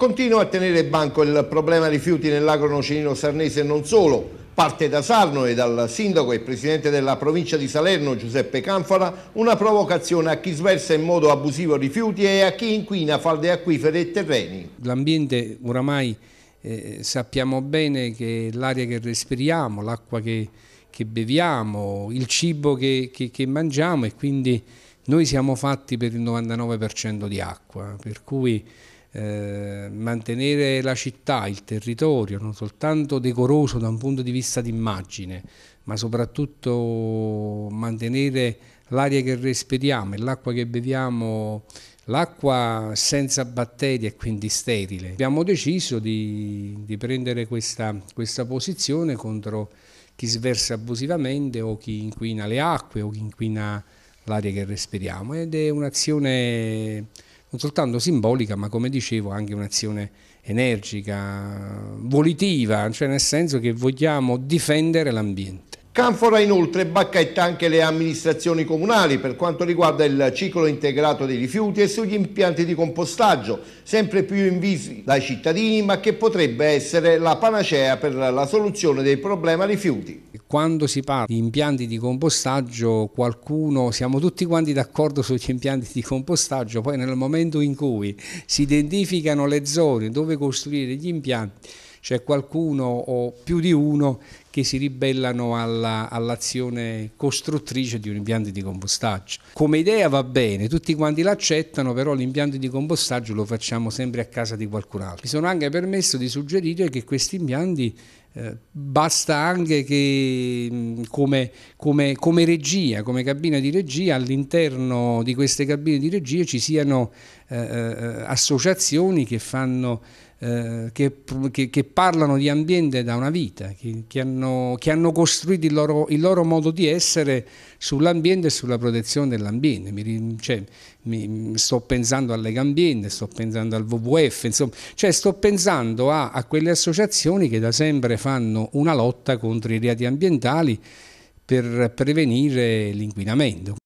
Continua a tenere banco il problema rifiuti nell'agro nocinino sarnese e non solo. Parte da Sarno e dal sindaco e presidente della provincia di Salerno Giuseppe Canfora una provocazione a chi sversa in modo abusivo rifiuti e a chi inquina falde acquifere e terreni. L'ambiente oramai eh, sappiamo bene che l'aria che respiriamo, l'acqua che, che, beviamo, il cibo che, che, che mangiamo e quindi noi siamo fatti per il 99% di acqua, per cui eh, mantenere la città, il territorio, non soltanto decoroso da un punto di vista d'immagine, ma soprattutto mantenere l'aria che respiriamo e l'acqua che beviamo, l'acqua senza batteri e quindi sterile. Abbiamo deciso di, di prendere questa, questa posizione contro chi sversa abusivamente o chi inquina le acque o chi inquina l'aria che respiriamo ed è un'azione non soltanto simbolica, ma come dicevo anche un'azione energica, volitiva, cioè nel senso che vogliamo difendere l'ambiente. Canfora inoltre bacchetta anche le amministrazioni comunali per quanto riguarda il ciclo integrato dei rifiuti e sugli impianti di compostaggio, sempre più invisi dai cittadini ma che potrebbe essere la panacea per la soluzione del problema rifiuti. Quando si parla di impianti di compostaggio, qualcuno, siamo tutti quanti d'accordo sugli impianti di compostaggio, poi nel momento in cui si identificano le zone dove costruire gli impianti, c'è qualcuno o più di uno che si ribellano all'azione all costruttrice di un impianto di compostaggio. Come idea va bene, tutti quanti l'accettano, però l'impianto di compostaggio lo facciamo sempre a casa di qualcun altro. Mi sono anche permesso di suggerire che questi impianti eh, basta anche che mm, come, come, come, regia, come cabina di regia, all'interno di queste cabine di regia ci siano eh, eh, eh associazioni che fanno eh, che, che, che, parlano di ambiente da una vita, che, che hanno, hanno, costruito il loro, il loro, modo di essere sull'ambiente e sulla protezione dell'ambiente. Mi, cioè, mi, sto pensando alle Gambiente, sto pensando al WWF, insomma, cioè sto pensando a, a quelle associazioni che da sempre fanno una lotta contro i reati ambientali per prevenire l'inquinamento.